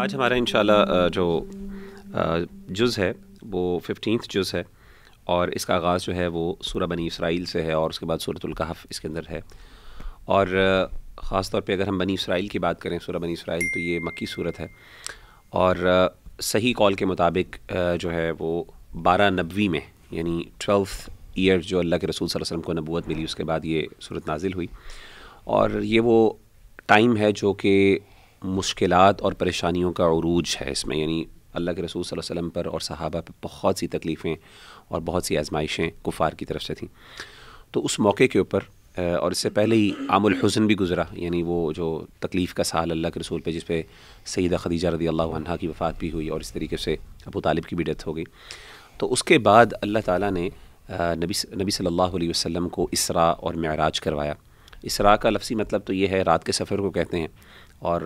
आज हमारा इन जो जुज़ है वो फिफ्टीन जुज़ है और इसका आगाज़ जो है वो सूर बनी इसराइल से है और उसके बाद सूरतुल्कहफ़ इसके अंदर है और ख़ास तौर पे अगर हम बनी इसराइल की बात करें सूरह बनी इसराइल तो ये मक्की सूरत है और सही कॉल के मुताबिक जो है वो बारह नबवी में यानी ट्वेल्थ ईयर जो अल्लाह के रसूल वसम को नबूत मिली उसके बाद ये सूरत नाजिल हुई और ये वो टाइम है जो कि मुश्किल और परेशानियों का अरूज है इसमें यानी अल्लाह के रसूल वसल्लम पर और सहाबा पर बहुत सी तकलीफ़ें और बहुत सी आजमाइशें कुफ़ार की तरफ से थीं तो उस मौके के ऊपर और इससे पहले ही आमुल हुसन भी गुज़रा यानी वो जो तकलीफ़ का साल अल्लाह के रसूल पे जिस पे सईदा खदीजा रदी अल्लाह की वफ़ात भी हुई और इस तरीके से अबू तालिब की भी डेथ हो गई तो उसके बाद अल्लाह ताला ने नबी नबी सल्लल्लाहु अलैहि वसल्लम को इसरा और मराज करवाया इसरा का लफसी मतलब तो ये है रात के सफ़र को कहते हैं और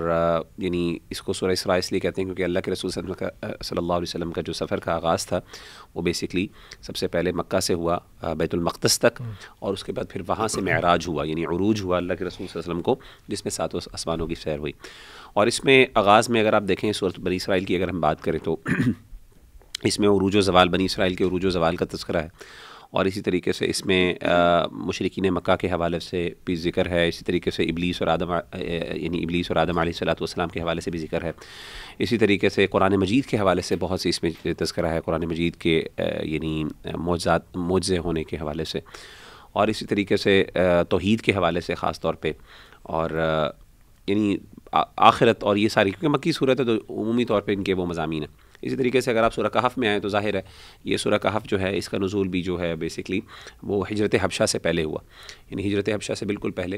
यानी इसको सूर्य इसरा इसलिए कहते हैं क्योंकि अल्लाह के रसूल सल्लल्लाहु अलैहि वसल्लम का जो सफ़र का आगाज़ था वो बेसिकली सबसे पहले मक्का से हुआ बैतुलमक़दस तक हम्म। और उसके बाद फिर वहाँ से महराज हुआ यानी अरूज हुआ अल्लाह के रसूल वसलम को जिसमें सातों आसमानों की सैर हुई और इसमें आगाज़ में अगर आप देखें सूरत बनी इसराइल की अगर हम बात करें तो इसमें अरूज जवाल बनी इसराइल के अरूज जवाल का तस्करा है और इसी तरीके से इसमें मशरकिन मक्का के हवाले से भी जिक्र है इसी तरीके से इबलीस और आदम यानी इबलीस और आदम सलाम के हवाले से भी जिक्र है इसी तरीके से कुरान मजीद के हवाले से बहुत सी इसमें तस्करा है कुरान मजीद के यानी मोजात मुजज़े होने के हवाले से और इसी तरीके से तोहद के हवाले से ख़ास तौर पर और यानी आखिरत और ये सारी क्योंकि मक्की सूरत है तो अमूमी तौर पर इनके वो मजामी हैं इसी तरीके से अगर आप सुरा कहफ़ में आएँ तो ज़ाहिर है ये सुरा कहाफ जो है इसका नज़ूल भी जो है बेसिकली वो हजरत हबशा से पहले हुआ यानी हजरत हबशा से बिल्कुल पहले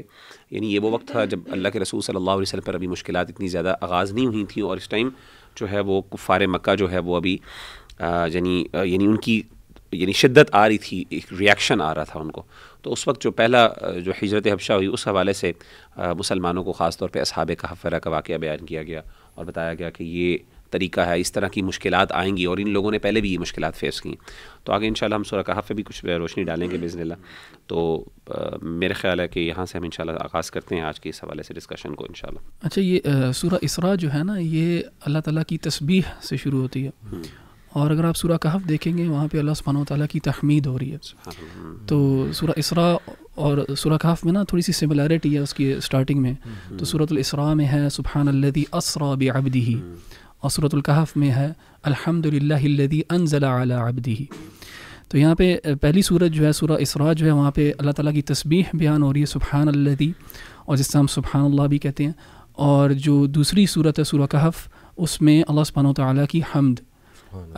यानी ये वो वक्त था जब अल्लाह के रसूल सल्ला वसलम पर अभी मुश्किल इतनी ज़्यादा आगाज़ नहीं हुई थी और इस टाइम जो है वो कुफ़ार मक् जो है वो अभी यानी यानी उनकी यानी शिद्दत आ रही थी एक रिएक्शन आ रहा था उनको तो उस वक्त जो पहला जो हजरत हबशा हुई उस हवाले से मुसलमानों को ख़ास तौर पर असहाब कहाफ़रा का वाक़ बयान किया गया और बताया गया कि ये तरीका है इस तरह की मुश्किल आएंगी और इन लोगों ने पहले भी ये मुश्किल फेस की तो आगे इन हम सूर कहफ़ पर भी कुछ रोशनी डालेंगे बिजनला तो आ, मेरे ख्याल है कि यहाँ से हम इन आगाज़ करते हैं आज के इस हवाले से डिस्कशन को इन अच्छा ये सूर्य इसरा जो है ना ये अल्लाह ताला की तस्बीह से शुरू होती है हम्म। और अगर आप सूर्य कहफ देखेंगे वहाँ पे अल्लाह सुबहान ताली की तहमीद हो रही है तो सूर्य इसरा और सूर्य कहाफ़ में ना थोड़ी सी सिमिलैरिटी है उसकी स्टार्टिंग में हम्म। तो सूरत इसरा में है सुबहान असरा बबदी ही हम्म। और सूरतलकहफ़ में है अलहमदिल्लादी अनजला अबदी तो यहाँ पे पहली सूरत जो है सूरह इसरा जो है वहाँ पे अल्लाह ताला की तस्बीह बयान हो रही है सुबहान अल्लादी और जिससे हम सुबहान अल्लाह भी कहते हैं और जो दूसरी सूरत है सूरह कहफ़ उसमें अल्लाह सुबहान ताली की हमद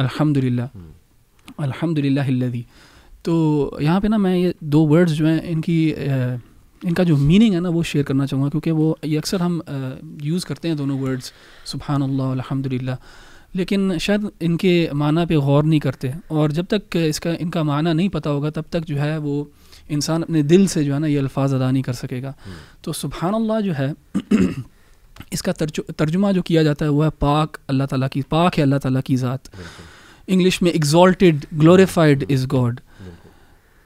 अलहमदिल्ला हम्म। अलहमदिल्लादी तो यहाँ पे ना मैं ये दो वर्ड्स जो हैं इनकी इनका जो मीनिंग है ना वो शेयर करना चाहूँगा क्योंकि वो ये अक्सर हम यूज़ करते हैं दोनों वर्ड्स सुबहान अल्लाह अलहमदिल्ला लेकिन शायद इनके माना पे गौर नहीं करते और जब तक इसका इनका माना नहीं पता होगा तब तक जो है वो इंसान अपने दिल से जो है ना ये अल्फाज अदा नहीं कर सकेगा हम्म। तो सुबहान अल्लाह जो है इसका तर्जुमा जो किया जाता है वो है पाक अल्लाह ताला की पाक है अल्लाह ताला की ज़ात इंग्लिश में एग्जॉल्टेड ग्लोरीफाइड इज़ गॉड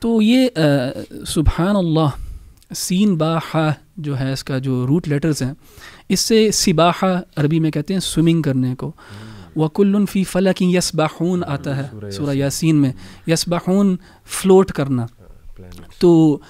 तो ये सुबहान अल्लाह सीन बाहा जो है इसका जो रूट लेटर्स हैं इससे सिबाहा अरबी में कहते हैं स्विमिंग करने को hmm. वकुल्लन फ़ी फ़लकिन यसबाहून hmm. आता है सूर्य यासीन में यसबाहून फ्लोट करना uh, तो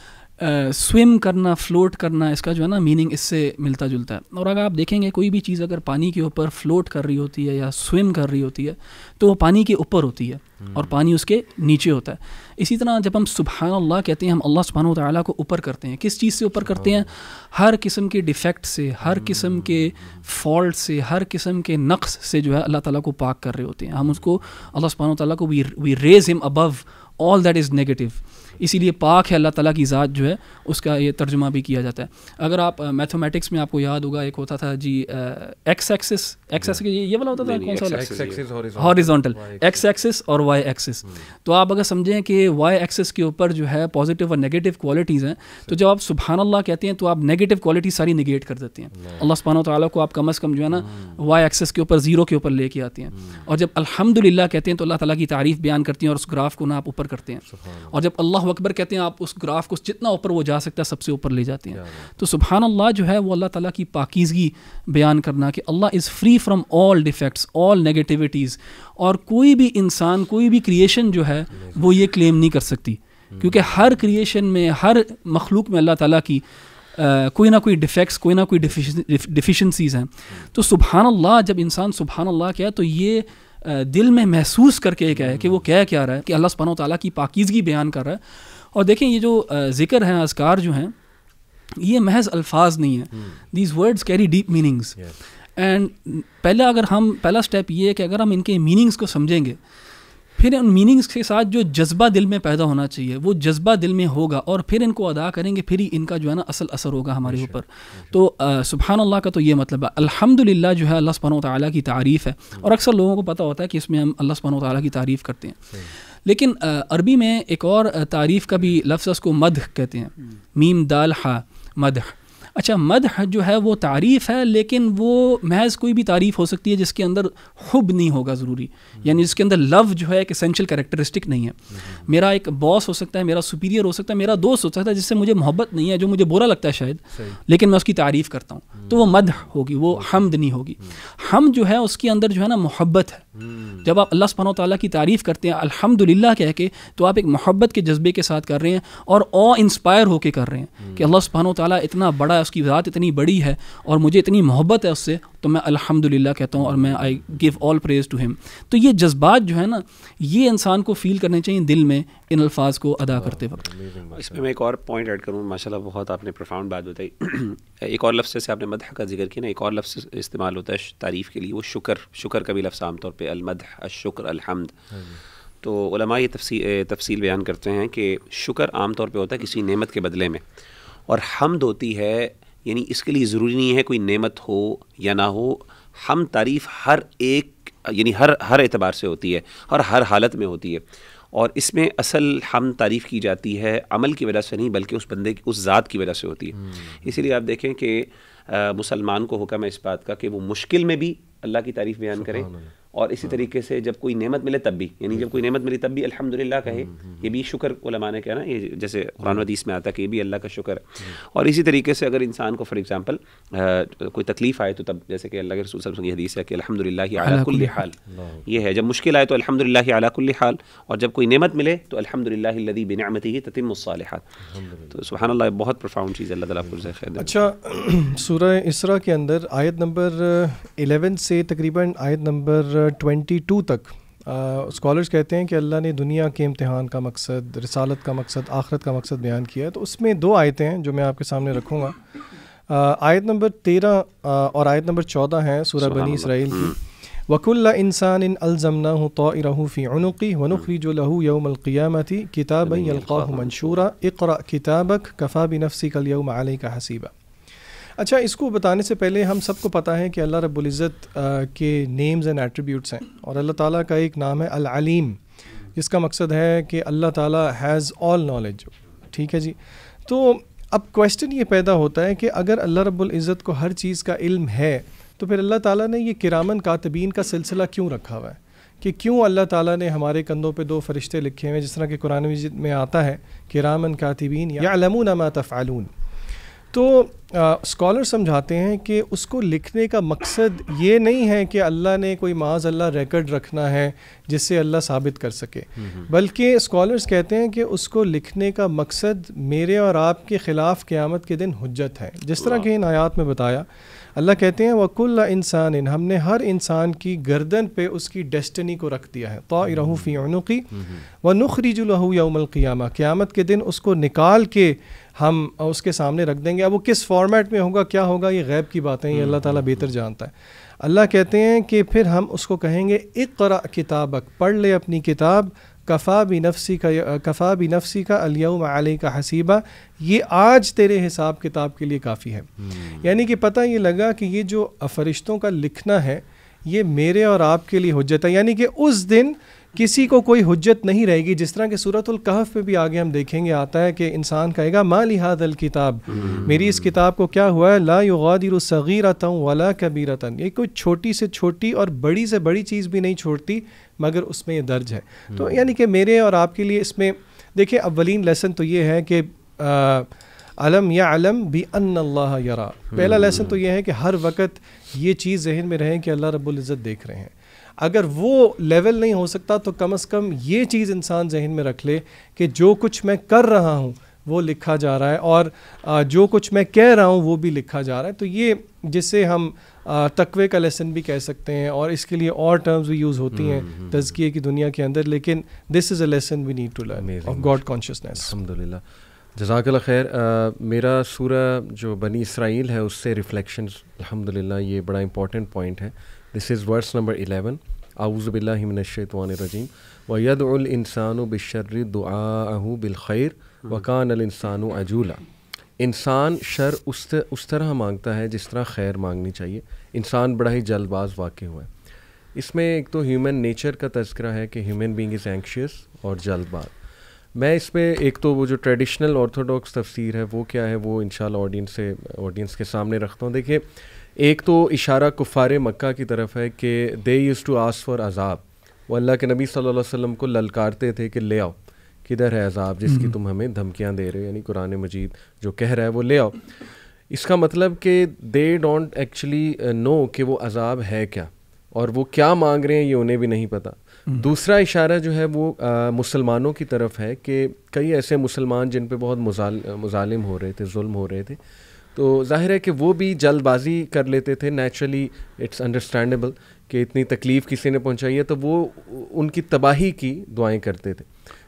स्विम करना फ्लोट करना इसका जो है ना मीनिंग इससे मिलता जुलता है और अगर आप देखेंगे कोई भी चीज़ अगर पानी के ऊपर फ्लोट कर रही होती है या स्विम कर रही होती है तो वो पानी के ऊपर होती है हम्म। और पानी उसके नीचे होता है इसी तरह जब हम सुबहान अल्लाह कहते हैं हम अल्लाह सुबहान तला को ऊपर करते हैं किस चीज़ से ऊपर करते हैं हाँ। हर किस्म के डिफेक्ट से हर किस्म के फॉल्ट हम्म। से हर किस्म के नक्स से जो है अल्लाह ताला को पाक कर रहे होते हैं हम उसको अल्लाह सुबहान तला को we we raise him above all that is negative इसीलिए पाक है अल्लाह ताला की ज़ात जो है उसका ये तर्जुमा भी किया जाता है अगर आप मैथमेटिक्स में आपको याद होगा एक होता था जी एक्स एक्सिस एक्स एक्सिस ये वाला होता था कौन सा हॉरिजॉन्टल एक्स एक्सिस और वाई एक्सिस hmm. तो आप अगर समझें कि वाई एक्सिस के ऊपर जो है पॉजिटिव और नेगेटिव क्वालिटीज़ हैं तो जब आप सुबहान अल्लाह कहते हैं तो आप नेगेटिव क्वालिटी सारी निगेट कर देते हैं hmm. अल्लाह सुबहान तौला को आप कम अज़ कम जो है ना वाई hmm. एक्सिस के ऊपर ज़ीरो के ऊपर लेके आते हैं और जब अल्हम्दुलिल्लाह कहते हैं तो अल्लाह ताला की तारीफ़ बयान करती हैं और उस ग्राफ को ना आप ऊपर करते हैं और जब अल्लाह अल्लाह अकबर कहते हैं आप उस ग्राफ को जितना ऊपर वो जा सकता है सबसे ऊपर ले जाते हैं तो सुबहान अल्लाह जो है वो अल्लाह ताला की पाकिजगी बयान करना कि Allah is free from all defects all negativities और कोई भी इंसान कोई भी क्रिएशन जो है वो ये क्लेम नहीं कर सकती हम्म। क्योंकि हर क्रिएशन में हर मखलूक में अल्लाह ताली की Uh, कोई ना कोई डिफेक्ट्स कोई ना कोई डिफिशेंसीज़ हैं हम्म। तो सुबहान अल्लाह जब इंसान सुबहान अल्लाह क्या तो ये दिल में महसूस करके एक है कि वो कह क्या रहा है कि अल्लाह सुबहाना ताली की पाकिजगी बयान कर रहा है और देखें ये जो ज़िक्र हैं असकार जो हैं ये महज अल्फाज नहीं है these words carry deep meanings and पहला अगर हम पहला स्टेप ये है कि अगर हम इनके मीनिंग्स को समझेंगे फिर उन मीनिंग्स के साथ जो जज्बा दिल में पैदा होना चाहिए वो जज्बा दिल में होगा और फिर इनको अदा करेंगे फिर ही इनका जो है ना असल असर होगा हमारे ऊपर तो सुबहान अल्लाह का तो ये मतलब है अल्हम्दुलिल्लाह जो है अल्लाह सुबहान ताली की तारीफ़ है हम्म। और अक्सर लोगों को पता होता है कि इसमें हम अल्लाह सुबहान ताली की तारीफ़ करते हैं लेकिन अरबी में एक और तारीफ़ का भी लफ्ज़ उसको मदह कहते हैं हम्म। मीम दाल हा मदह अच्छा मदह जो है वो तारीफ़ है लेकिन वो महज कोई भी तारीफ़ हो सकती है जिसके अंदर खुब नहीं होगा ज़रूरी यानी जिसके अंदर लव जो है एक असेंशियल करेक्टरिस्टिक नहीं है मेरा एक बॉस हो सकता है मेरा सुपीरियर हो सकता है मेरा दोस्त हो सकता है जिससे मुझे मोहब्बत नहीं है जो मुझे बुरा लगता है शायद लेकिन मैं उसकी तारीफ़ करता हूँ तो वो मदह होगी वो हमद नहीं होगी हम जो है उसके अंदर जो है ना मोहब्बत है हम्म। जब आप अल्लाह सुबहाना ताली की तारीफ़ करते हैं अल्हम्दुलिल्लाह कह के तो आप एक मोहब्बत के जज्बे के साथ कर रहे हैं और ओ इंस्पायर होकर कर रहे हैं कि हम्म। अल्लाह सुबहाना ताली इतना बड़ा उसकी ज़ात इतनी बड़ी है और मुझे इतनी मोहब्बत है उससे तो मैं अल्हम्दुलिल्लाह कहता हूँ और मैं I give all praise to him तो ये जज्बात जो है ना ये इंसान को फ़ील करने चाहिए दिल में इन अल्फाज को अदा करते वक्त इसमें मैं एक और पॉइंट ऐड करूँ माशा बहुत आपने प्रफाउंड बात बताई एक और लफ्ज़ से आपने मदह का जिक्र किया ना एक और लफ्ज़ इस्तेमाल होता है तारीफ़ के लिए वो शुक्र शुक्र का भी लफ्ज़ आमतौर पर अलमद अशुक्र अलहमद हाँ तो तफसी तफसील बयान करते हैं कि शुक्र आमतौर पर होता है किसी नेमत के बदले में और हमद होती है यानी इसके लिए ज़रूरी नहीं है कोई नेमत हो या ना हो हम तारीफ़ हर एक यानी हर हर एतबार से होती है और हर हालत में होती है और इसमें असल हम तारीफ़ की जाती है अमल की वजह से नहीं बल्कि उस बंदे की उस ज़ात की वजह से होती है हम्म। इसीलिए आप देखें कि मुसलमान को हुक्म है इस बात का कि वो मुश्किल में भी अल्लाह की तारीफ़ बयान करें और इसी हाँ। तरीके से जब कोई नेमत मिले तब भी यानी जब कोई नेमत मिली तब भी अल्हम्दुलिल्लाह कहे ये हम्म, हम्म, भी हम्म। शुक्र उलमा ने कहा ना ये जैसे कुरान हदीस में आता है कि ये भी अल्लाह का शुक्र है और इसी तरीके से अगर इंसान को फॉर एग्ज़ाम्पल कोई तकलीफ़ आए तो तब जैसे कि अल्लाह के रसूल की हदीस है कि अलहमदिल्ला कुल हाल ये है जब मुश्किल आए तो अलहमदिल्ला कुल हाल और जब कोई नेमत मिले तो अलहमदिल्ला लदी ततिम ही ततिमसालहत तो अल्लाह बहुत प्रोफाउंड चीज़ अल्लाह ताला खैर अच्छा सूरह इसरा के अंदर आयत नंबर एलेवन से तकरीबन आयत नंबर टू तक स्कॉलर्स कहते हैं कि अल्लाह ने दुनिया के इम्तहान का मकसद रसालत का मकसद आखरत का मकसद बयान किया है तो उसमें दो आयतें हैं जो मैं आपके सामने रखूँगा आयत नंबर तेरह और आयत नंबर चौदह हैं सूरह बनी इसराइल की हम्म। वकुल्ल इंसान इन अलजमना हूँ तो रहूफ़ी अनुकी वनुखी जो लहू यौमलक़ियामती किताब यलक़ा मंशूरा इकरा किताबक कफ़ा बिनफ़सी कल यौम का हसीबा अच्छा इसको बताने से पहले हम सबको पता है कि अल्लाह रबुल्ज़त के नेम्स एंड एट्रीब्यूट्स हैं और अल्लाह ताला का एक नाम है अल अलीम जिसका मकसद है कि अल्लाह ताला हैज़ ऑल नॉलेज ठीक है जी तो अब क्वेश्चन ये पैदा होता है कि अगर अल्लाह रब्ज़त को हर चीज़ का इल्म है तो फिर अल्लाह ताला ने ये किरामन कातबीन का सिलसिला क्यों रखा हुआ है कि क्यों अल्लाह ताला ने हमारे कंधों पे दो फरिश्ते लिखे हुए हैं जिस तरह के कुरान मजीद में आता है किरामन कातबीन या अलमून मा तफ़ालून तो स्कॉलर समझाते हैं कि उसको लिखने का मकसद ये नहीं है कि अल्लाह ने कोई माज अल्लाह रिकॉर्ड रखना है जिससे अल्लाह साबित कर सके बल्कि स्कॉलर्स कहते हैं कि उसको लिखने का मकसद मेरे और आपके ख़िलाफ़ क़्यामत के दिन हजत है जिस तरह के इन आयात में बताया अल्लाह कहते हैं वकुल्ल इंसान इन हमने हर इंसान की गर्दन पे उसकी डेस्टनी को रख दिया है तो रहूफ़ी फ़ी व नुखरीजुलहू यौमल क़ियामा क़्यामत के दिन उसको निकाल के हम उसके सामने रख देंगे अब वो किस फॉर्मेट में होगा क्या होगा ये गैब की बातें ये अल्लाह ताला बेहतर जानता है अल्लाह कहते हैं कि फिर हम उसको कहेंगे इकरा किताबक पढ़ ले अपनी किताब कफ़ा भी नफसी का कफ़ा भी नफसी का अलियाम आलि का हसीबा ये आज तेरे हिसाब किताब के लिए काफ़ी है हम्म। यानी कि पता ये लगा कि ये जो फरिश्तों का लिखना है ये मेरे और आपके लिए हो जाता है यानी कि उस दिन किसी को कोई हजत नहीं रहेगी जिस तरह के सूरतुल कहफ में भी आगे हम देखेंगे आता है कि इंसान कहेगा माँ लिहाज अल किताब हम्म। मेरी इस किताब को क्या हुआ है ला युगादिर सगीरता वाला कबीरता ये कोई छोटी से छोटी और बड़ी से बड़ी चीज़ भी नहीं छोड़ती मगर उसमें यह दर्ज है तो हम्म। यानी कि मेरे और आपके लिए इसमें देखिए अवलिन लेसन तो ये है कि अलम या अलम भी अल्लाह यरा पहला हम्म। लेसन तो ये है कि हर वक्त ये चीज़ जहन में रहें कि अल्लाह रब्ज़त देख रहे हैं अगर वो लेवल नहीं हो सकता तो कम अज़ कम ये चीज़ इंसान जहन में रख ले कि जो कुछ मैं कर रहा हूँ वो लिखा जा रहा है और जो कुछ मैं कह रहा हूँ वो भी लिखा जा रहा है तो ये जिसे हम तकवे का लेसन भी कह सकते हैं और इसके लिए और टर्म्स भी यूज़ होती हैं हम्म, हम्म, हम्म। तजकिए की दुनिया के अंदर लेकिन this is a lesson we need to learn of God consciousness अलहमदिल्ला जजाकल खैर मेरा सूरा जो बनी इसराइल है उससे रिफ्लेक्शन अलहमदिल्ला ये बड़ा इंपॉर्टेंट पॉइंट है this is verse number eleven आउज़बिल्लिमिनशवानरजीम वयदानसान बशर दुआहू बिलखैर वकान अलसानु अजूला इंसान शर उस उस तरह मांगता है जिस तरह खैर मांगनी चाहिए इंसान बड़ा ही जल्दबाज वाक़ हुआ है इसमें एक तो ह्यूमन नेचर का तस्करा है कि ह्यूमन बींग इज़ एंक्शियस और जल्दबाज मैं इसमें एक तो वो जो ट्रेडिशनल ऑर्थोडॉक्स तफसीर है वो क्या है वो इन ऑडियंस से ऑडियंस के सामने रखता हूँ देखिए एक तो इशारा कुफ़ार मक्का की तरफ है कि they used to ask for अजाब वो अल्लाह के नबी सल्लल्लाहु अलैहि वसल्लम को ललकारते थे कि ले आओ किधर है अजाब जिसकी हम्म। तुम हमें धमकियां दे रहे हो यानी कुरान मजीद जो कह रहा है वो ले आओ इसका मतलब कि दे डोंट एक्चुअली नो कि वो अजाब है क्या और वो क्या मांग रहे हैं ये उन्हें भी नहीं पता हम्म। दूसरा इशारा जो है वो uh, मुसलमानों की तरफ है कि कई ऐसे मुसलमान जिन पर बहुत मुजाल uh, मुजालिम हो रहे थे जुल्म हो रहे थे तो जाहिर है कि वो भी जल्दबाजी कर लेते थे नेचुरली इट्स अंडरस्टैंडेबल कि इतनी तकलीफ़ किसी ने पहुंचाई है तो वो उनकी तबाही की दुआएं करते थे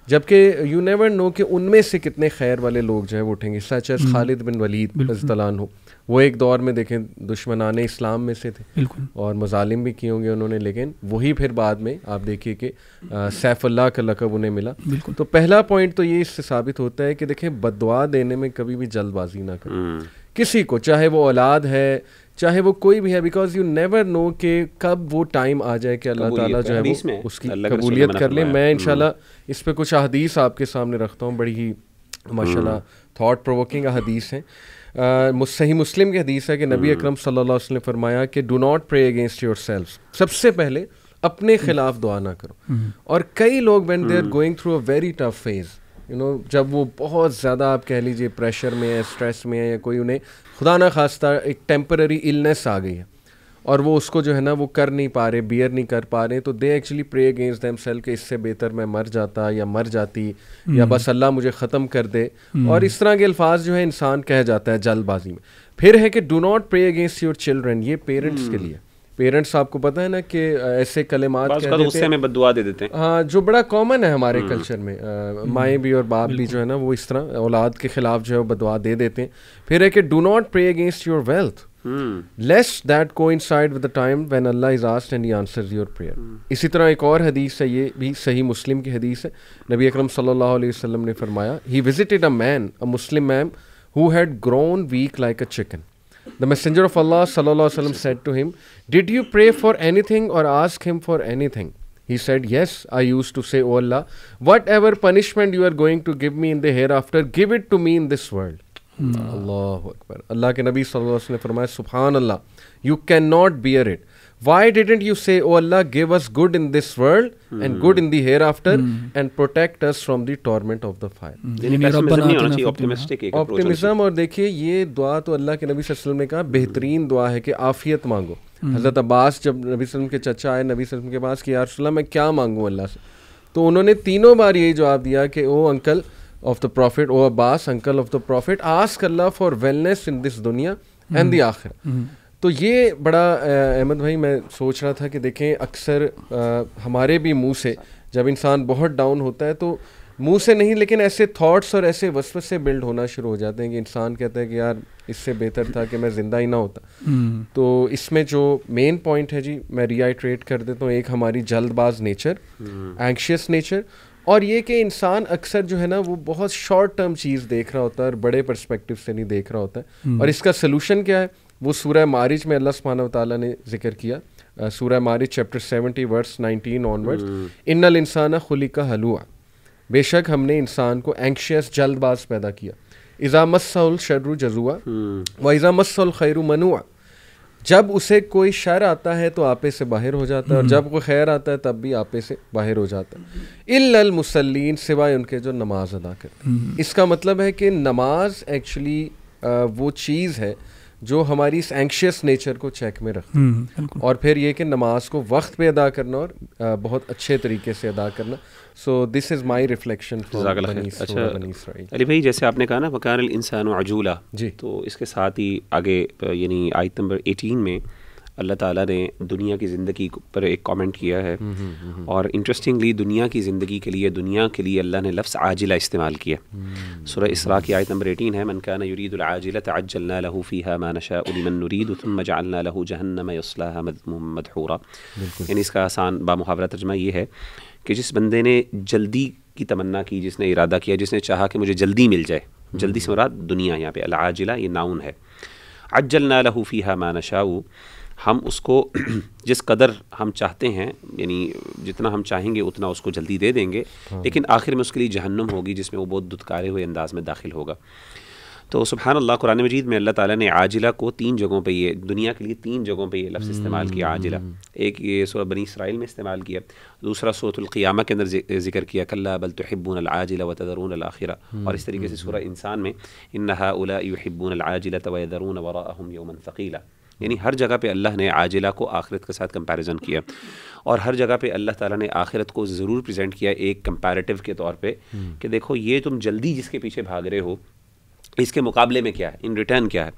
जबकि यू नेवर नो कि उनमें से कितने खैर वाले लोग जो है वो उठेंगे सच एस खालिद बिन वलीद रजतलान हो वो एक दौर में देखें दुश्मनान इस्लाम में से थे और मजालिम भी किए होंगे उन्होंने लेकिन वही फिर बाद में आप देखिए कि सैफुल्ला का लकब उन्हें मिला तो पहला पॉइंट तो ये इससे साबित होता है कि देखें बदवा देने में कभी भी जल्दबाजी ना करें हम्म। किसी को चाहे वो औलाद है चाहे वो कोई भी है बिकॉज यू नेवर नो कि कब वो टाइम आ जाए कि अल्लाह ताला जो है वो उसकी कबूलियत कर ले मैं हम्म। इनशाला इस पर कुछ अहदीस आपके सामने रखता हूँ बड़ी ही माशाल्लाह थॉट प्रोवोकिंग अदीस हैं सही मुस्लिम की हदीस है कि नबी हम्म। अकरम सल्लल्लाहु अलैहि वसल्लम ने फरमाया कि do not pray against yourself सबसे पहले अपने खिलाफ दुआ ना करो हम्म। और कई लोग when they are going through a very tough phase you know जब वो बहुत ज़्यादा आप कह लीजिए प्रेशर में है स्ट्रेस में है या कोई उन्हें खुदा ना खास्ता एक टेम्पररी इलनेस आ गई है और वो उसको जो है ना वो कर नहीं पा रहे बियर नहीं कर पा रहे तो they actually pray against themselves के इससे बेहतर मैं मर जाता या मर जाती या हम्म। बस अल्लाह मुझे ख़त्म कर दे हम्म। और इस तरह के अल्फाज जो है इंसान कह जाता है जल्दबाजी में फिर है कि do not pray against your children ये पेरेंट्स हम्म। के लिए पेरेंट्स आपको पता है ना कि ऐसे कलेमात कह देते हैं में बदुआ दे देते हैं हाँ जो बड़ा कॉमन है हमारे कल्चर हम्म। में हम्म। माएँ भी और बाप भी जो है ना वो इस तरह औलाद के खिलाफ जो है वो बदवा दे देते हैं फिर है कि do not pray against your wealth lest that coincide with the time when Allah is asked and answer your prayer इसी तरह एक और हदीस है ये भी सही मुस्लिम की हदीस है नबी अक्रम सल्लल्लाहु ने फरमाया he visited a man a Muslim man who had grown weak like a chicken The Messenger of Allah وسلم, said to him, Did you pray for anything or ask him for anything? He said, Yes, I used to say, O Allah, whatever punishment you are going to give me in the hereafter, give it to me in this world. Hmm. Allah Akbar. Allah ke Nabi sallallahu alaihi wasallam subhanallah you cannot bear it why didn't you say oh allah give us good in this world mm. and good in the hereafter mm. and protect us from the torment of the fire optimism ye dua to allah optimism और देखिए ये दुआ तो अल्लाह dua hai ke ने mango बेहतरीन दुआ है कि आफियत मांगो हज़रत अब्बास जब नबी वसल्लम के चचा आए नबी वसल्लम के पास कि यार main kya मांगूँ allah se to unhone तीनों baar यही jawab diya ke oh uncle of the Prophet, oh Abbas, uncle of the Prophet, ask Allah for wellness in this dunya mm. and the akhirah. Mm. तो ये बड़ा अहमद भाई मैं सोच रहा था कि देखें अक्सर हमारे भी मुंह से जब इंसान बहुत डाउन होता है तो मुंह से नहीं लेकिन ऐसे थॉट्स और ऐसे से बिल्ड होना शुरू हो जाते हैं कि इंसान कहता है कि यार इससे बेहतर था कि मैं ज़िंदा ही ना होता हम्म। तो इसमें जो मेन पॉइंट है जी मैं रिहाइट्रेट कर देता हूँ एक हमारी जल्दबाज नेचर एंक्शियस नेचर और ये कि इंसान अक्सर जो है ना वो बहुत शॉर्ट टर्म चीज़ देख रहा होता है और बड़े परस्पेक्टिव से नहीं देख रहा होता है हम्म। और इसका सोल्यूशन क्या है वो सूर्य मारिज में अल्लाह सुबहान तला ने जिक्र किया सूर्य मारिज chapter seventy verse nineteen onwards हम्म। इन्नल इंसाना खुली का हलुआ बेशक हमने इंसान को एंक्शियस जल्दबाज पैदा किया इज़ा मसल शर्र जजुआ हम्म। व इज़ा मसल खैर मनुआ जब उसे कोई शर आता है तो आपे से बाहर हो जाता है और हम्म। जब कोई खैर आता है तब भी आपे से बाहर हो जाता है इल मुसलिन सिवाय उनके जो नमाज अदा करते हैं इसका मतलब है कि नमाज एक्चुअली वो चीज़ है जो हमारी इस एंक्शियस नेचर को चेक में रखता हम्म, और फिर ये कि नमाज को वक्त पे अदा करना और बहुत अच्छे तरीके से अदा करना so this is my reflection Ali भाई जैसे आपने कहा ना वकान इंसान अजूला जी तो इसके साथ ही आगे यानी आयत नंबर एटीन में अल्लाह ताला ने दुनिया की ज़िंदगी पर एक कमेंट किया है हम्म, हम्म, हम्म, और इंटरेस्टिंगली दुनिया की ज़िंदगी के लिए दुनिया के लिए अल्लाह ने लफ्स आजिला इस्तेमाल किया सुरह इसरा की आयत नंबर एटीन है मनकान यूरीदुलआजिला तअज्जलना लहू फ़ीहा मा जहन मदहूरा यानी इसका आसान बामुहावरा तर्जमा यह है कि जिस बंदे ने जल्दी की तमन्ना की जिसने इरादा किया जिसने चाहा कि मुझे जल्दी मिल जाए जल्दी से मुराद दुनिया यहाँ पे आजिला ये नाउन है अज्जलना लहू हा मा नशाऊ हम उसको जिस कदर हम चाहते हैं यानी जितना हम चाहेंगे उतना उसको जल्दी दे देंगे हाँ। लेकिन आखिर में उसके लिए जहन्नुम होगी जिसमें वो बहुत दुदकारे हुए अंदाज में दाखिल होगा तो सुबहान अल्लाह कुरान मजीद में अल्लाह ताला ने आजिला को तीन जगहों पे ये दुनिया के लिए तीन जगहों पे ये लफ्ज़ इस्तेमाल किया आजिला हम्म। एक ये सूरह बनी इसराइल में इस्तेमाल किया दूसरा सूरतलक़ियामा के अंदर जिक्र किया कल्ला बल तहब्बून आजिला व तदरून आखिरा हम्म, और इस तरीके से हम्म, सूरह इंसान में इन्ना उला युहिब्बून आजिला तवरून वरा यौमन फ़कीला यानी हर जगह पे अल्लाह ने आजिला को आखिरत के साथ कंपैरिजन किया और हर जगह पे अल्लाह ताला ने आखिरत को ज़रूर प्रेजेंट किया एक कंपैरेटिव के तौर पे हम्म। कि देखो ये तुम जल्दी जिसके पीछे भाग रहे हो इसके मुकाबले में क्या है इन रिटर्न क्या है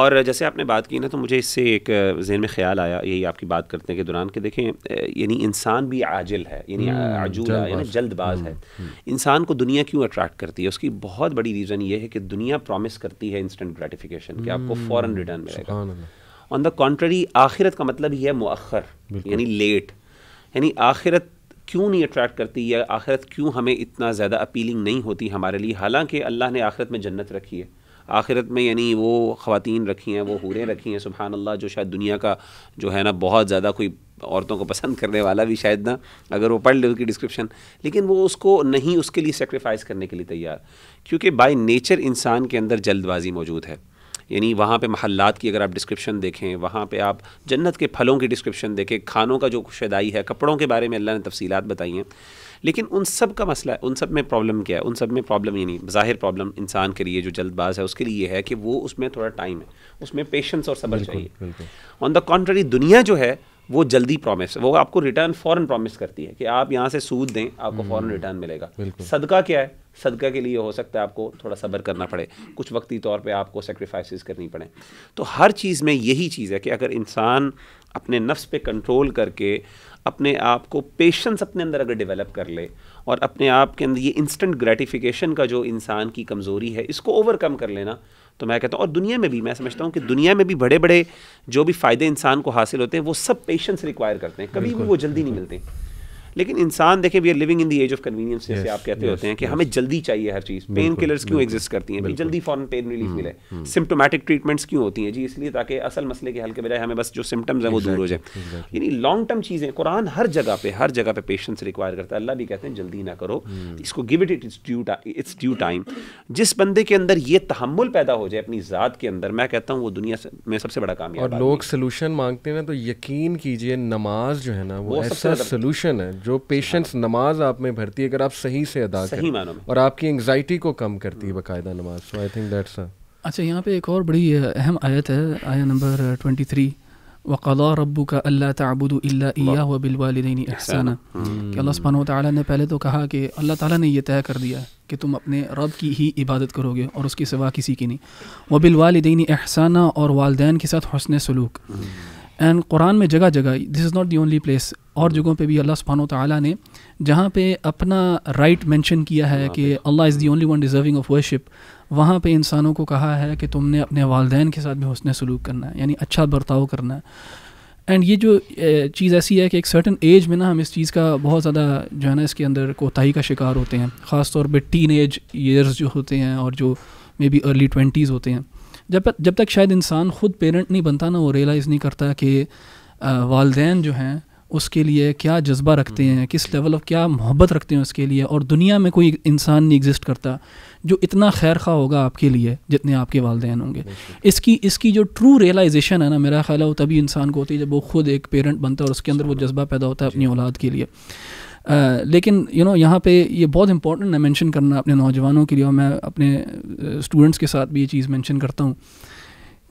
और जैसे आपने बात की ना तो मुझे इससे एक जहन में ख्याल आया यही आपकी बात करते के दौरान कि देखें यानी इंसान भी आजिल है यानी हम्म, आजूला यानी जल्दबाज हम्म, है हम्म। इंसान को दुनिया क्यों अट्रैक्ट करती है उसकी बहुत बड़ी रीज़न ये है कि दुनिया प्रॉमिस करती है इंस्टेंट ग्रेटिफिकेशन कि आपको फ़ौरन रिटर्न मिलेगा ऑन द कॉन्ट्ररी आखिरत का मतलब ही है मखर यानी लेट यानी आखिरत क्यों नहीं अट्रैक्ट करती या आखिरत क्यों हमें इतना ज़्यादा अपीलिंग नहीं होती हमारे लिए हालांकि अल्लाह ने आखिरत में जन्नत रखी है आखिरत में यानी वो ख़वान रखी हैं वो हूरें रखी हैं सुबहान अल्लाह जो शायद दुनिया का जो है ना बहुत ज़्यादा कोई औरतों को पसंद करने वाला भी शायद ना अगर वो पढ़ ले उसकी डिस्क्रिप्शन लेकिन वो उसको नहीं उसके लिए सेक्रीफाइस करने के लिए तैयार क्योंकि बाई नेचर इंसान के अंदर जल्दबाजी मौजूद है यानी वहाँ पे महल्लात की अगर आप डिस्क्रिप्शन देखें वहाँ पे आप जन्नत के फलों की डिस्क्रिप्शन देखें खानों का जो खुशदाई है कपड़ों के बारे में अल्लाह ने तफसीलात बताई हैं लेकिन उन सब का मसला उन सब में प्रॉब्लम क्या है उन सब में प्रॉब्लम ये नहीं ज़ाहिर प्रॉब्लम इंसान के लिए जो जल्दबाज है उसके लिए ये है कि वो उसमें थोड़ा टाइम है उसमें पेशेंस और सब्र चाहिए ऑन द कॉन्ट्ररी दुनिया जो है वो जल्दी प्रॉमिस वो आपको रिटर्न फॉरन प्रॉमिस करती है कि आप यहाँ से सूद दें आपको फॉरन रिटर्न हम्म। मिलेगा सदका क्या है सदका के लिए हो सकता है आपको थोड़ा सब्र करना पड़े कुछ वक्ती तौर पे आपको सेक्रीफाइसेस करनी पड़े तो हर चीज़ में यही चीज़ है कि अगर इंसान अपने नफ्स पे कंट्रोल करके अपने आप को पेशेंस अपने अंदर अगर डेवलप कर ले और अपने आप के अंदर ये इंस्टेंट ग्रेटिफिकेशन का जो इंसान की कमज़ोरी है इसको ओवरकम कर लेना तो मैं कहता हूँ और दुनिया में भी मैं समझता हूँ कि दुनिया में भी बड़े बड़े जो भी फ़ायदे इंसान को हासिल होते हैं वो सब पेशेंस रिक्वायर करते हैं कभी भी वो जल्दी नहीं मिलते लेकिन इंसान देखे we are living in the age of convenience जैसे आप कहते होते हैं कि हमें जल्दी चाहिए हर चीज़ पेन किलर्स क्यों एग्जिस्ट करती हैं जल्दी फॉरन पेन रिलीफ मिले सिम्टोमेटिक ट्रीटमेंट्स क्यों होती हैं जी इसलिए ताकि असल मसले के हल के बजाय हमें बस जो सिम्टम्स हैं वो दूर हो जाए यानी लॉन्ग टर्म चीज़ें कुरान हर जगह पे हर जगह पे पेशेंस रिक्वायर करता है अल्लाह भी कहते हैं जल्दी ना करो हम्म। इसको give it its due its due time जिस बंदे के अंदर ये तहमुल पैदा हो जाए अपनी ज़ात के अंदर मैं कहता हूँ वो दुनिया में सबसे बड़ा कामयाब और लोग सोल्यूशन मांगते हैं ना तो यकीन कीजिए नमाज जो है ना वो ऐसा सोल्यूशन है जो पेशेंस हाँ। नमाज आप में भरती है अगर आप सही से अदा सही करें और आपकी एंगजाइटी को कम करती है बाकायदा नमाज सो आई थिंक दैट्स अच्छा यहाँ पे एक और बड़ी अहम आयत है आया नंबर ट्वेंटी थ्री वक़ला रबू का अल्लाह तबुद बिलवालदीन एहसाना हम्म। कि अल्लाह सुबहान ताली ने पहले तो कहा कि अल्लाह ताला ने यह तय कर दिया है कि तुम अपने रब की ही इबादत करोगे और उसकी सिवा किसी की नहीं वह बिलवालदीन एहसाना और वालदे के साथ हसन सलूक हम्म। एंड कुरान में जगह जगह this is not the only place और hmm. जगहों पे भी अल्लाह सुबहान ताली ने जहाँ पे अपना राइट मेंशन किया है hmm. कि Allah is the only one deserving of worship वहाँ पे इंसानों को कहा है कि तुमने अपने वालदेन के साथ भी हसन सलूक करना है यानी अच्छा बर्ताव करना है एंड ये जो चीज़ ऐसी है कि एक सर्टन एज में ना हम इस चीज़ का बहुत ज़्यादा जो है ना इसके अंदर कोताही का शिकार होते हैं ख़ास तौर पर टीन एज ईयर्स जो होते हैं और जो मे बी अर्ली ट्वेंटीज़ होते हैं जब जब तक शायद इंसान ख़ुद पेरेंट नहीं बनता ना वो रियलाइज़ नहीं करता कि वालदे जो हैं उसके लिए क्या जज्बा रखते हम्म। हैं किस लेवल ऑफ क्या मोहब्बत रखते हैं उसके लिए और दुनिया में कोई इंसान नहीं एग्जिस्ट करता जो इतना खैर खा होगा आपके लिए जितने आपके वालदे होंगे इसकी इसकी जो ट्रू रियलाइजेशन है ना मेरा ख्याल है वो तभी इंसान को होती है जब वो खुद एक पेरेंट बनता है और उसके अंदर वो जज्बा पैदा होता है अपनी औलाद के लिए लेकिन यू नो यहाँ पे ये बहुत इंपॉर्टेंट है मेंशन करना अपने नौजवानों के लिए और मैं अपने स्टूडेंट्स के साथ भी ये चीज़ मेंशन करता हूँ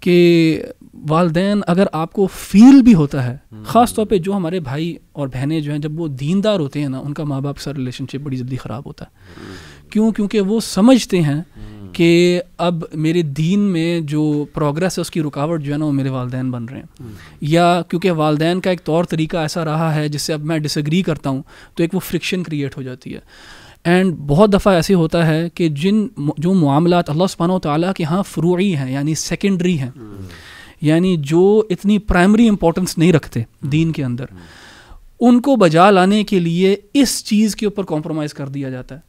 कि वालदेन अगर आपको फील भी होता है हम्म। ख़ास तौर पे जो हमारे भाई और बहनें जो हैं जब वो दीनदार होते हैं ना उनका माँ बाप सा रिलेशनशिप बड़ी जल्दी ख़राब होता है हम्म। क्यों क्योंकि वो समझते हैं हम्म। कि अब मेरे दीन में जो प्रोग्रेस है उसकी रुकावट जो है ना वो मेरे वालदेन बन रहे हैं हम्म। या क्योंकि वालदेन का एक तौर तरीका ऐसा रहा है जिससे अब मैं डिसग्री करता हूँ तो एक वो फ्रिक्शन क्रिएट हो जाती है एंड बहुत दफ़ा ऐसे होता है कि जिन जो मामला अल्लाह सुबहाना ताली के यहाँ फ्रूई हैं यानी सेकेंडरी हैं हम्म। यानी जो इतनी प्राइमरी इम्पोर्टेंस नहीं रखते दीन के अंदर उनको बजा लाने के लिए इस चीज़ के ऊपर कॉम्प्रोमाइज़ कर दिया जाता है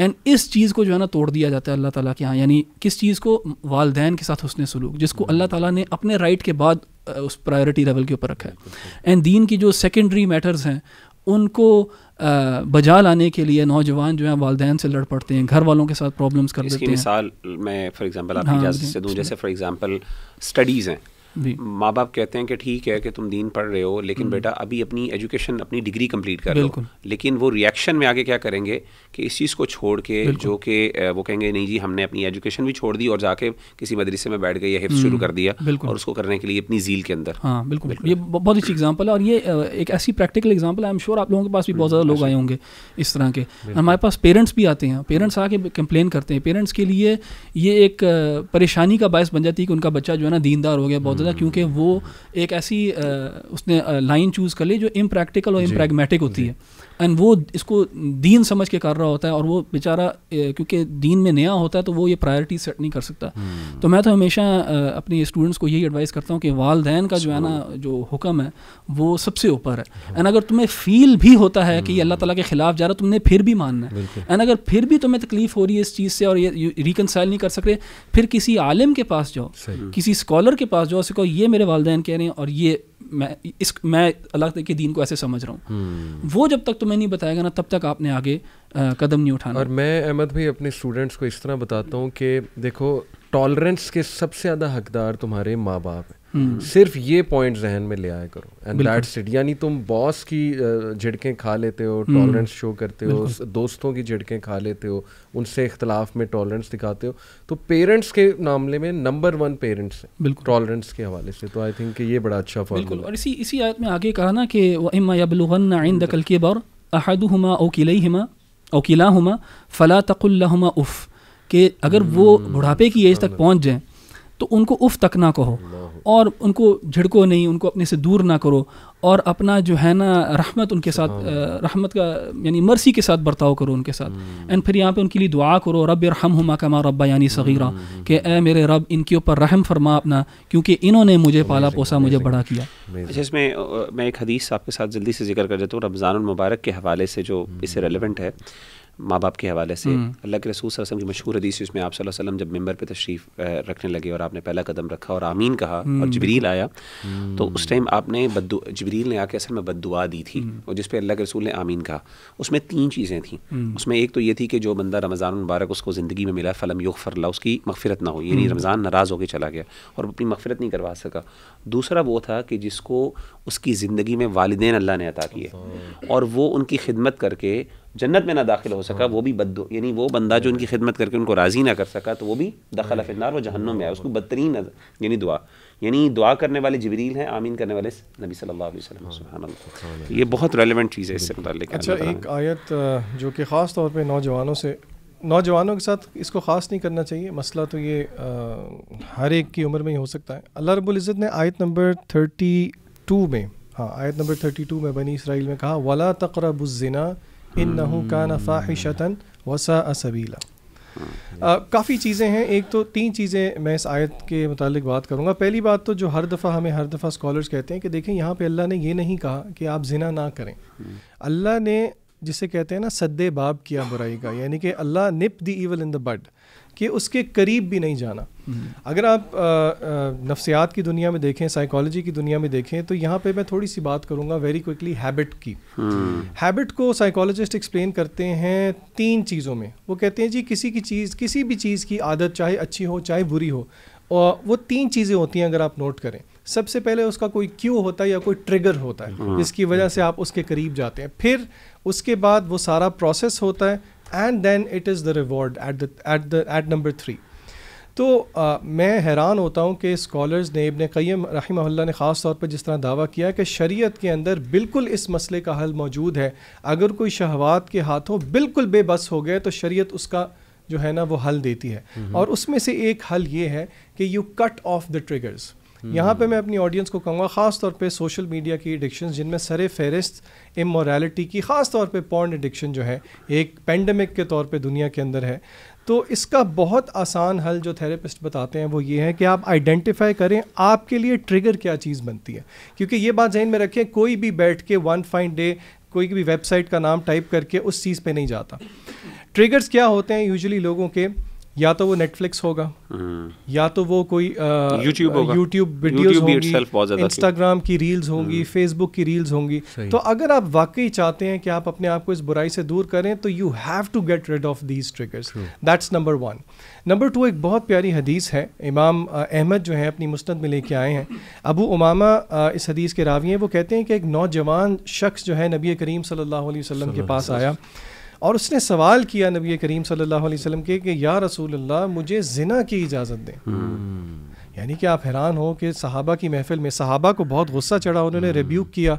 एंड इस चीज़ को जो है ना तोड़ दिया जाता है अल्लाह ताला के यहाँ यानी किस चीज़ को वालदेन के साथ हसन सलूक जिसको हम्म। अल्लाह ताला ने अपने राइट के बाद उस प्रायोरिटी लेवल के ऊपर रखा है एंड दीन की जो सेकेंडरी मैटर्स हैं उनको बजा लाने के लिए नौजवान जो है वालदेन से लड़ पड़ते हैं घर वालों के साथ प्रॉब्लम्स कर लेते हैं मिसाल मैं फॉर एग्जांपल आपकी हाँ, इजाज़त से दूं जैसे फॉर एग्जांपल स्टडीज़ हैं माँ बाप कहते हैं कि ठीक है कि तुम दीन पढ़ रहे हो लेकिन हम्म। बेटा अभी अपनी एजुकेशन अपनी डिग्री कंप्लीट कर लो लेकिन वो रिएक्शन में आगे क्या करेंगे कि इस चीज़ को छोड़ के जो कि वो कहेंगे नहीं जी हमने अपनी एजुकेशन भी छोड़ दी और जाके किसी मदरसे में बैठ गए या हिफ्स शुरू हम्म। कर दिया और उसको करने के लिए अपनी झील के अंदर हाँ बिल्कुल, बिल्कुल। ये बहुत अच्छी एग्जाम्पल है और ये एक ऐसी practical example I am sure आप लोगों के पास भी बहुत ज़्यादा हम्म, लोग आए होंगे इस तरह के हमारे पास पेरेंट्स भी आते हैं पेरेंट्स आके कंप्लेन करते हैं पेरेंट्स के लिए ये एक परेशानी का बायस बन जाती है कि उनका बच्चा जो है ना दीनदार हो गया बहुत था हम्म। क्योंकि वो एक ऐसी उसने लाइन चूज़ कर ली जो इम्प्रैक्टिकल और इम्प्रैगमेटिक होती है एंड वो इसको दीन समझ के कर रहा होता है और वो बेचारा क्योंकि दीन में नया होता है तो वो ये प्रायोरिटी सेट नहीं कर सकता hmm. तो मैं तो हमेशा अपने स्टूडेंट्स को यही एडवाइस करता हूँ कि वालदेन का जो है ना जो हुक्म है वो सबसे ऊपर है एंड हाँ। अगर तुम्हें फील भी होता है hmm. कि अल्लाह हम्म। तला के ख़िलाफ़ जा रहा तुमने फिर भी मानना है एंड अगर फिर भी तुम्हें तकलीफ़ हो रही है इस चीज़ से और ये रिकनसाइल नहीं कर सक रहे फिर किसी आलिम के पास जाओ किसी स्कॉलर के पास जाओ उसको ये मेरे वालदेन कह रहे हैं और ये मैं इस मैं अल्लाह के दीन को ऐसे समझ रहा हूँ हम्म। वो जब तक तुम्हें नहीं बताएगा ना तब तक आपने आगे आ, कदम नहीं उठाना और मैं अहमद भाई अपने स्टूडेंट्स को इस तरह बताता हूँ कि देखो टॉलरेंस के सबसे ज़्यादा हकदार तुम्हारे माँ बाप हैं हम्म। सिर्फ ये पॉइंट जहन में ले आया करो एंड दैट्स इट यानी तुम बॉस की झिड़कें खा लेते हो टॉलरेंस हम्म। शो करते हो दोस्तों की झिड़कें खा लेते हो उनसे इख्तलाफ में टॉलरेंस दिखाते हो तो पेरेंट्स के मामले में नंबर वन पेरेंट्स है टॉलरेंस के हवाले से तो आई थिंक ये बड़ा अच्छा बिल्कुल और इसी इसी आयत में आगे कहा ना कि वमा यबलगन आइंद कल के बौर अहद अहदुमा ओकिलहिमा ओकिलाहुमा फ़ला तकुल्लहुमा उफ़ के अगर वो हम्म। बुढ़ापे की एज तक पहुँच जाए तो उनको उफ़ तक ना कहो और उनको झिड़को नहीं उनको अपने से दूर ना करो और अपना जो है ना रहमत उनके साथ हाँ। रहमत का यानी मर्सी के साथ बर्ताव करो उनके साथ एंड हम्म। फिर यहाँ पे उनके लिए दुआ करो रब हम हुमा कमा रब्बा यानी सगीरा हम्म, हम्म, कि ए मेरे रब इनके ऊपर रहम फरमा अपना क्योंकि इन्होंने मुझे पाला पोसा मुझे बड़ा किया अच्छा इसमें मैं एक हदीस आपके साथ जल्दी से जिक्र कर देता हूँ रमज़ान मुबारक के हवाले से जो इससे रेलिवेंट है माँ बाप के हवाले से हम्म। अल्लाह के रसूल वसम की मशहूर हदीस उसमें आप वसल्लम जब मेम्बर पे तशरीफ़ रखने लगे और आपने पहला कदम रखा और आमीन कहा और हम्म। जबरील आया हम्म। तो उस टाइम आपने बद जबरील ने आके असल में बद दी थी और जिस अल्लाह के रसूल ने आमीन कहा उसमें तीन चीज़ें थी उसमें एक तो ये थी कि जो बंदा रमज़ान मुबारक उसको ज़िंदगी में मिला फ़लम फरला उसकी मगफरत ना हो यानी रमज़ान नाराज़ होकर चला गया और अपनी मगफरत नहीं करवा सका दूसरा वो था कि जिसको उसकी ज़िंदगी में वालदे अल्लाह ने अता किए और वो उनकी खिदमत करके जन्नत में ना दाखिल हो सका हाँ। वो भी बद यानी वो बंदा जो उनकी खिदमत करके उनको राज़ी ना कर सका तो वो भी दखल हाँ। फिनार वो जहन्नुम में आया उसको बदतरीन यानी दुआ यानी दुआ करने वाले जबरील हैं आमीन करने वाले नबी सल्लल्लाहु अलैहि वसल्लम हाँ। सुभान ये बहुत रेलिवेंट चीज़ है इससे मुतल अच्छा एक आयत जो कि ख़ास तौर पर नौजवानों से नौजवानों के साथ इसको ख़ास नहीं करना चाहिए मसला तो ये हर एक की उम्र में ही हो सकता है अल्लाह रबुल्ज़त ने आयत नंबर थर्टी टू में हाँ आयत नंबर थर्टी टू में बनी इसराइल में कहा वला तकरबुज़िना इन नहू का नफ़ाहिशतन वसा असबीला काफ़ी चीज़ें हैं एक तो तीन चीज़ें मैं इस आयत के मतलब बात करूँगा पहली बात तो जो हर दफ़ा हमें हर दफ़ा स्कॉलर्स कहते हैं कि देखें यहाँ पे अल्लाह ने ये नहीं कहा कि आप जिना ना करें अल्लाह ने जिसे कहते हैं ना सद्दे बाब किया बुराई का यानी कि अल्लाह निप दी इवल इन द बड कि उसके करीब भी नहीं जाना हम्म। अगर आप नफ्सियात की दुनिया में देखें साइकोलॉजी की दुनिया में देखें तो यहाँ पे मैं थोड़ी सी बात करूँगा वेरी क्विकली हैबिट की हैबिट हम्म। को साइकोलॉजिस्ट एक्सप्लेन करते हैं तीन चीज़ों में वो कहते हैं जी किसी की चीज़ किसी भी चीज़ की आदत चाहे अच्छी हो चाहे बुरी हो और वो तीन चीज़ें होती हैं अगर आप नोट करें सबसे पहले उसका कोई क्यू होता है या कोई ट्रिगर होता है हम्म। जिसकी वजह से आप उसके करीब जाते हैं फिर उसके बाद वो सारा प्रोसेस होता है and then it is the reward at the at the at number three तो आ, मैं हैरान होता हूँ कि स्कॉलर्स ने इबन कैम रही ने ख़ास तौर पर जिस तरह दावा किया कि शरीयत के अंदर बिल्कुल इस मसले का हल मौजूद है अगर कोई शहवात के हाथों बिल्कुल बेबस हो गए तो शरीयत उसका जो है ना वो हल देती है हम्म, हम्म। और उसमें से एक हल ये है कि you cut off the triggers यहाँ पे हम्म। मैं अपनी ऑडियंस को कहूँगा ख़ास तौर पे सोशल मीडिया की एडिक्शन जिनमें सर फहरिस्त इमोरालिटी की ख़ास तौर पे पॉन एडिक्शन जो है एक पेंडेमिक के तौर पे दुनिया के अंदर है तो इसका बहुत आसान हल जो थेरेपिस्ट बताते हैं वो ये है कि आप आइडेंटिफाई करें आपके लिए ट्रिगर क्या चीज़ बनती है क्योंकि ये बात जहन में रखें कोई भी बैठ के वन फाइन डे कोई भी वेबसाइट का नाम टाइप करके उस चीज़ पे नहीं जाता ट्रिगर्स क्या होते हैं यूजुअली लोगों के या तो वो नेटफ्लिक्स होगा हम्म। या तो वो कोई यूट्यूब वीडियोस इंस्टाग्राम की रील्स हम्म। होंगी फेसबुक की रील्स होंगी तो अगर आप वाकई चाहते हैं कि आप अपने आप को इस बुराई से दूर करें तो you have to get rid of these triggers that's number one number two एक बहुत प्यारी हदीस है इमाम अहमद जो है अपनी मुस्त में लेके आए हैं अबू उमामा इस हदीस के रावी हैं वो कहते हैं कि एक नौजवान शख्स जो है नबी करीम सल्लल्लाहु अलैहि वसल्लम के पास आया और उसने सवाल किया नबी करीम सल्लल्लाहु अलैहि वसल्लम के कि या रसूल अल्लाह मुझे जिना की इजाज़त दें हम्म। यानी कि आप हैरान हो कि सहाबा की महफिल में सहाबा को बहुत गुस्सा चढ़ा उन्होंने रिब्यूक हम्म। किया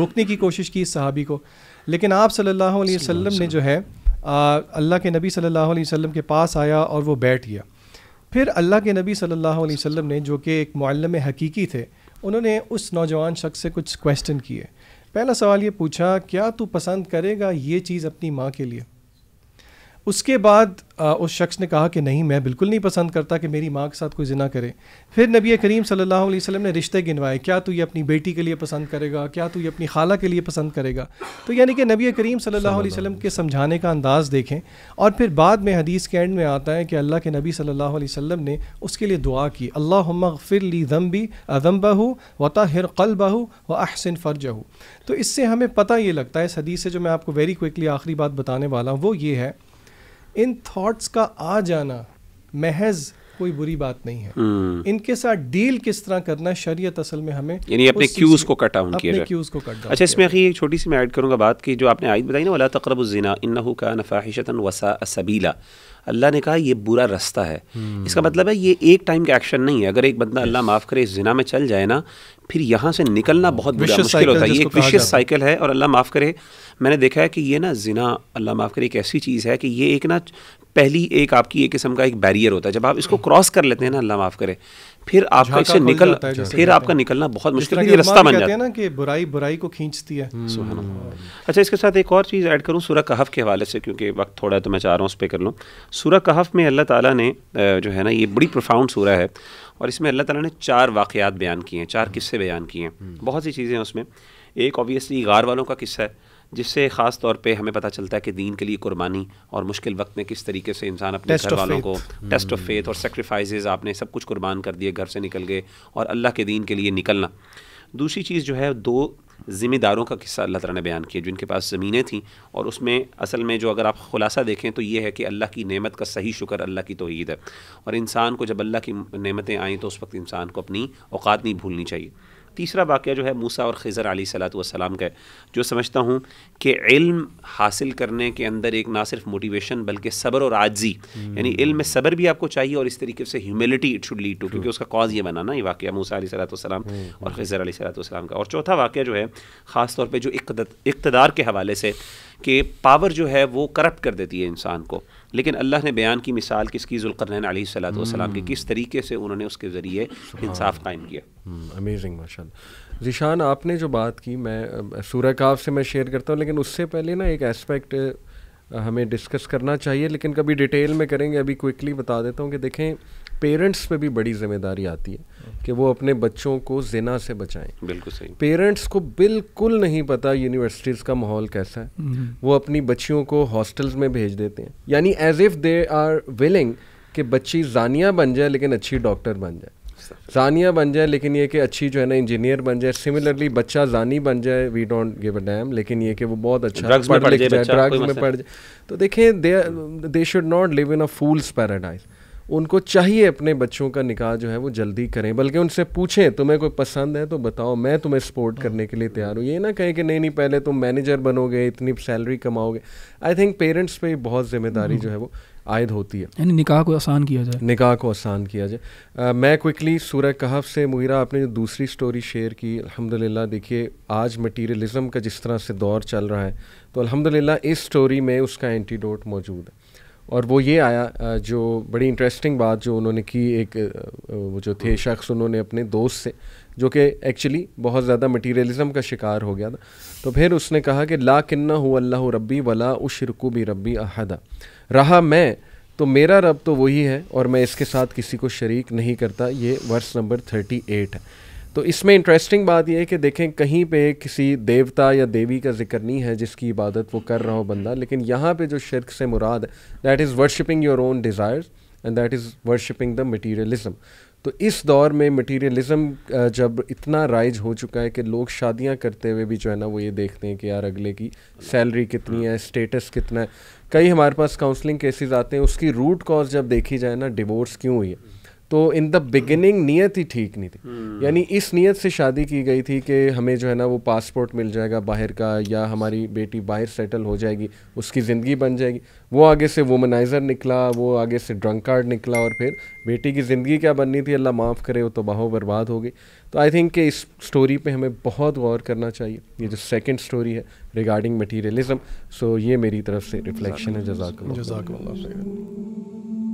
रोकने की कोशिश की सहाबी को लेकिन आप सल्लल्लाहु अलैहि वसल्लम ने जो है अल्लाह के नबी सल्लल्लाहु अलैहि वसल्लम के पास आया और वो बैठ गया फिर अल्लाह के नबी सल्लल्लाहु अलैहि वसल्लम ने जो कि एक मुल्म हकीकी थे उन्होंने उस नौजवान शख्स से कुछ क्वेश्चन किए पहला सवाल ये पूछा क्या तू पसंद करेगा ये चीज़ अपनी माँ के लिए उसके बाद आ, उस शख्स ने कहा कि नहीं मैं बिल्कुल नहीं पसंद करता कि मेरी माँ के साथ कोई ज़िना करे फिर नबी करीम सल्लल्लाहु अलैहि वसल्लम ने रिश्ते गिनवाए क्या तू ये अपनी बेटी के लिए पसंद करेगा क्या तू ये अपनी खाला के लिए पसंद करेगा तो यानी कि नबी करीम सल्लल्लाहु अलैहि वसल्लम के समझाने का अंदाज़ देखें और फिर बाद में हदीस के एंड में आता है कि अल्लाह के नबी सल्लल्लाहु अलैहि वसल्लम ने उसके लिए दुआ की अल्लाह फिर ली दम्बी अदम्बहू वता हिर कलबहू व अहसिन फ़र्जहू तो इससे हमें पता ये लगता है इस हदीस से जो मैं आपको वेरी क्विकली आखिरी बात बताने वाला हूँ वो ये है इन थॉट्स का आ जाना महज कोई बुरी बात नहीं है हम्म। इनके साथ डील किस तरह करना है शरीयत असल में हमें यानी अपने क्यूज को कट डाउन किया क्यूज को कट अच्छा इसमें एक छोटी सी मैं ऐड करूंगा बात की जो आपने आयत बताई ना वाला तकरब जीना इन्नहु का नफाहिशता वसा सबीला अल्लाह ने कहा ये बुरा रास्ता है हम्म। इसका मतलब है ये एक टाइम का एक्शन नहीं है अगर एक बंदा अल्लाह माफ़ करे इस जिना में चल जाए ना फिर यहाँ से निकलना बहुत बुरा मुश्किल होता है ये एक विशेष साइकिल है और अल्लाह माफ़ करे मैंने देखा है कि ये ना जिना अल्लाह माफ़ करे एक ऐसी चीज़ है कि ये एक ना पहली एक आपकी एक किस्म का एक बैरियर होता है जब आप इसको क्रॉस कर लेते हैं ना अल्लाह माफ़ करे फिर आपका इससे निकल फिर आपका निकलना बहुत मुश्किल है रास्ता बन जाता है ना कि बुराई बुराई को खींचती है हम्म। अच्छा इसके साथ एक और चीज़ ऐड करूँ सूर्य कहफ के हवाले से क्योंकि वक्त थोड़ा तो मैं चाह रहा हूँ उस पर कर लूँ सूर्य कहफ में अल्लाह ताला ने जो है ना ये बड़ी प्रोफाउंड सूरह है और इसमें अल्लाह ताला ने चार वाक़ात बयान किए हैं चार किस्से बयान किए हैं हम्म। बहुत सी चीज़ें हैं उसमें एक ऑब्वियसली गार वालों का किस्सा है जिससे ख़ास तौर पे हमें पता चलता है कि दीन के लिए कुर्बानी और मुश्किल वक्त में किस तरीके से इंसान अपने घर वालों को टेस्ट ऑफ फेथ और सेक्रीफाइसेस आपने सब कुछ कुर्बान कर दिए घर से निकल गए और अल्लाह के दीन के लिए निकलना दूसरी चीज़ जो है दो ज़िम्मेदारों का किस्सा अल्लाह तला ने बयान किया जिनके पास ज़मीनें थीं और उसमें असल में जो अगर आप ख़ुलासा देखें तो ये है कि अल्लाह की नेमत का सही शुक्र अल्लाह की तोहद है और इंसान को जब अल्लाह की नेमतें आई तो उस वक्त इंसान को अपनी औकात नहीं भूलनी चाहिए तीसरा वाक़ जो है मूसा और खज़र अली सलाम का जो समझता हूँ कि इल्म हासिल करने के अंदर एक ना सिर्फ मोटिवेशन बल्कि सब्र और आजी यानी हम्म। इल्म में सब्र भी आपको चाहिए और इस तरीके से humility it should lead to क्योंकि उसका कॉज ये बना ना ये वाक़ मूसा सलाम हम्म, हम्म। और खज़र सलाम का और चौथा वाक़ जो है ख़ास तौर पर जो इकतदार के हवाले से कि पावर जो है वो करप्ट कर देती है इंसान को लेकिन अल्लाह ने बयान की मिसाल किसकी जुल्करन सलाम के हम्म। किस तरीके से उन्होंने उसके ज़रिए इंसाफ कायम किया अमेजिंग माशा जिशान आपने जो बात की मैं सूर्य काफ से मैं शेयर करता हूँ लेकिन उससे पहले ना एक एस्पेक्ट हमें डिस्कस करना चाहिए लेकिन कभी डिटेल में करेंगे अभी क्विकली बता देता हूँ कि देखें पेरेंट्स पे भी बड़ी जिम्मेदारी आती है हम्म। कि वो अपने बच्चों को जिना से बचाएं बिल्कुल सही पेरेंट्स को बिल्कुल नहीं पता यूनिवर्सिटीज़ का माहौल कैसा है हम्म। वो अपनी बच्चियों को हॉस्टल्स में भेज देते हैं यानी as if they are willing कि बच्ची जानिया बन जाए लेकिन अच्छी डॉक्टर बन जाए जानिया बन जाए लेकिन ये कि अच्छी जो है ना इंजीनियर बन जाए सिमिलरली बच्चा जानी बन जाए we don't give a damn लेकिन ये कि वो बहुत अच्छा ड्रग्स में पड़ जाए तो देखें they should not live in a fool's paradise उनको चाहिए अपने बच्चों का निकाह जो है वो जल्दी करें बल्कि उनसे पूछें तुम्हें कोई पसंद है तो बताओ मैं तुम्हें सपोर्ट करने के लिए तैयार हूँ ये ना कहें कि नहीं नहीं पहले तुम मैनेजर बनोगे इतनी सैलरी कमाओगे आई थिंक पेरेंट्स पे बहुत जिम्मेदारी जो है वो आयद होती है यानी निकाह को आसान किया जाए निकाह को आसान किया जाए आ, मैं क्विकली सूरह कहफ से मुहिरा आपने जो दूसरी स्टोरी शेयर की अल्हम्दुलिल्लाह देखिए आज मटेरियलिज्म का जिस तरह से दौर चल रहा है तो अल्हम्दुलिल्लाह इस स्टोरी में उसका एंटीडोट मौजूद है और वो ये आया जो बड़ी इंटरेस्टिंग बात जो उन्होंने की एक वो जो थे हम्म। शख्स उन्होंने अपने दोस्त से जो कि एक्चुअली बहुत ज़्यादा मटीरियलिज़म का शिकार हो गया था तो फिर उसने कहा कि ला किन्ना हो अल्लाह रब्बी वला उशरकू भी रब्बी अहदा रहा मैं तो मेरा रब तो वही है और मैं इसके साथ किसी को शरीक नहीं करता ये वर्स नंबर थर्टी एट है तो इसमें इंटरेस्टिंग बात यह है कि देखें कहीं पे किसी देवता या देवी का जिक्र नहीं है जिसकी इबादत वो कर रहा हो बंदा लेकिन यहाँ पे जो शिरक से मुराद that is worshipping your own desires and that is worshipping the materialism तो इस दौर में मटीरियलिज़म जब इतना राइज हो चुका है कि लोग शादियां करते हुए भी जो है ना वो ये देखते हैं कि यार अगले की सैलरी कितनी है स्टेटस कितना है कई हमारे पास काउंसलिंग केसेस आते हैं उसकी रूट कॉज जब देखी जाए ना डिवोर्स क्यों हुई है तो इन द बिगिनिंग नीयत ही ठीक नहीं थी हम्म। यानी इस नीयत से शादी की गई थी कि हमें जो है ना वो पासपोर्ट मिल जाएगा बाहर का या हमारी बेटी बाहर सेटल हो जाएगी उसकी ज़िंदगी बन जाएगी वो आगे से वोमनाइज़र निकला वो आगे से ड्रंक कार्ड निकला और फिर बेटी की ज़िंदगी क्या बननी थी अल्लाह माफ़ करे वो तो बहो बर्बाद हो गई तो आई थिंक कि इस स्टोरी पे हमें बहुत गौर करना चाहिए ये जो सेकंड स्टोरी है रिगार्डिंग मटीरियलिज़म सो ये मेरी तरफ से रिफ्लेक्शन है जजाक जजाक